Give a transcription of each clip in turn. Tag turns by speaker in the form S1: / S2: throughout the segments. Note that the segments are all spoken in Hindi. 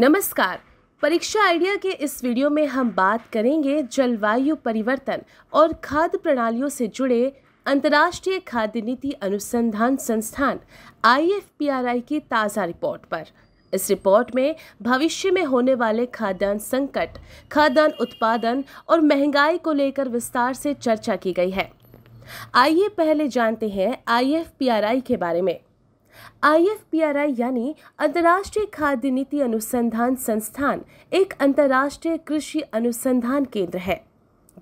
S1: नमस्कार परीक्षा आइडिया के इस वीडियो में हम बात करेंगे जलवायु परिवर्तन और खाद्य प्रणालियों से जुड़े अंतर्राष्ट्रीय खाद्य नीति अनुसंधान संस्थान आई की ताज़ा रिपोर्ट पर इस रिपोर्ट में भविष्य में होने वाले खाद्यान्न संकट खाद्यान्न उत्पादन और महंगाई को लेकर विस्तार से चर्चा की गई है आइए पहले जानते हैं आई के बारे में आईएफपीआरआई यानी अंतर्राष्ट्रीय खाद्य नीति अनुसंधान संस्थान एक अंतर्राष्ट्रीय कृषि अनुसंधान केंद्र है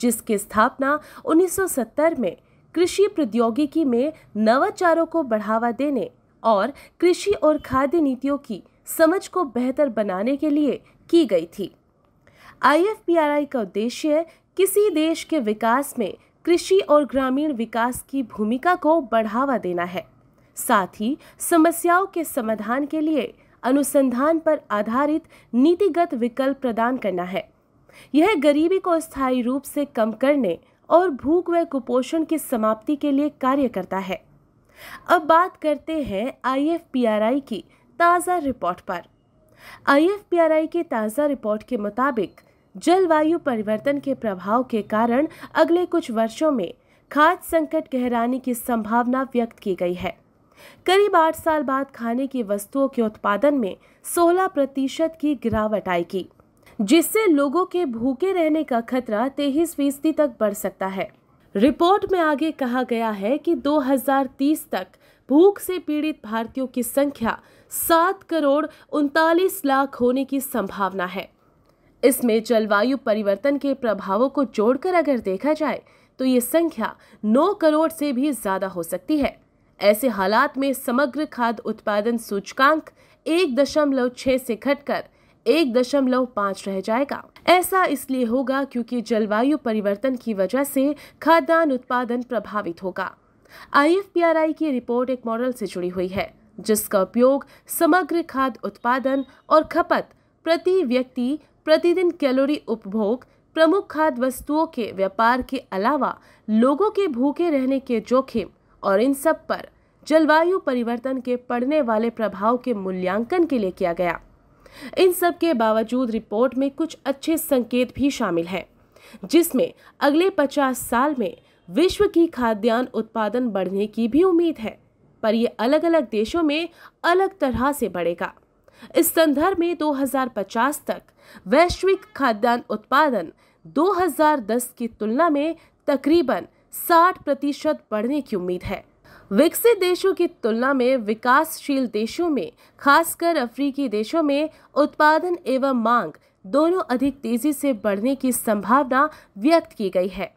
S1: जिसकी स्थापना 1970 में कृषि प्रौद्योगिकी में नवाचारों को बढ़ावा देने और कृषि और खाद्य नीतियों की समझ को बेहतर बनाने के लिए की गई थी आईएफपीआरआई का उद्देश्य किसी देश के विकास में कृषि और ग्रामीण विकास की भूमिका को बढ़ावा देना है साथ ही समस्याओं के समाधान के लिए अनुसंधान पर आधारित नीतिगत विकल्प प्रदान करना है यह गरीबी को स्थायी रूप से कम करने और भूख व कुपोषण की समाप्ति के लिए कार्य करता है अब बात करते हैं आईएफपीआरआई की ताज़ा रिपोर्ट पर आईएफपीआरआई की ताज़ा रिपोर्ट के मुताबिक जलवायु परिवर्तन के प्रभाव के कारण अगले कुछ वर्षों में खाद्य संकट गहराने की संभावना व्यक्त की गई है करीब आठ साल बाद खाने की वस्तुओं के उत्पादन में 16 प्रतिशत की गिरावट आएगी जिससे लोगों के भूखे रहने का खतरा तेईस फीसदी तक बढ़ सकता है रिपोर्ट में आगे कहा गया है कि 2030 तक भूख से पीड़ित भारतीयों की संख्या सात करोड़ उनतालीस लाख होने की संभावना है इसमें जलवायु परिवर्तन के प्रभावों को जोड़कर अगर देखा जाए तो ये संख्या 9 करोड़ से भी ज़्यादा हो सकती है ऐसे हालात में समग्र खाद्य उत्पादन सूचकांक एक दशमलव छह से घटकर एक दशमलव पाँच रह जाएगा ऐसा इसलिए होगा क्योंकि जलवायु परिवर्तन की वजह से खाद्यान्न उत्पादन प्रभावित होगा आई की रिपोर्ट एक मॉडल से जुड़ी हुई है जिसका उपयोग समग्र खाद्य उत्पादन और खपत प्रति व्यक्ति प्रतिदिन कैलोरी उपभोग प्रमुख खाद्य वस्तुओं के व्यापार के अलावा लोगों के भूखे रहने के जोखिम और इन सब पर जलवायु परिवर्तन के पड़ने वाले प्रभाव के मूल्यांकन के लिए किया गया इन सब के बावजूद रिपोर्ट में कुछ अच्छे संकेत भी शामिल हैं जिसमें अगले 50 साल में विश्व की खाद्यान्न उत्पादन बढ़ने की भी उम्मीद है पर यह अलग अलग देशों में अलग तरह से बढ़ेगा इस संदर्भ में 2050 तक वैश्विक खाद्यान्न उत्पादन 2010 की तुलना में तकरीबन 60 प्रतिशत बढ़ने की उम्मीद है विकसित देशों की तुलना में विकासशील देशों में खासकर अफ्रीकी देशों में उत्पादन एवं मांग दोनों अधिक तेजी से बढ़ने की संभावना व्यक्त की गई है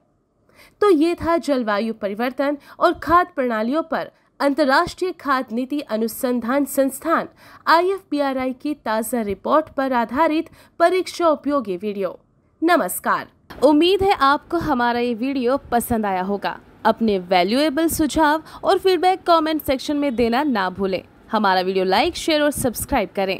S1: तो ये था जलवायु परिवर्तन और खाद्य प्रणालियों पर अंतर्राष्ट्रीय खाद्य नीति अनुसंधान संस्थान आई की ताज़ा रिपोर्ट पर आधारित परीक्षा उपयोगी वीडियो नमस्कार उम्मीद है आपको हमारा ये वीडियो पसंद आया होगा अपने वैल्यूएबल सुझाव और फीडबैक कमेंट सेक्शन में देना ना भूलें हमारा वीडियो लाइक शेयर और सब्सक्राइब करें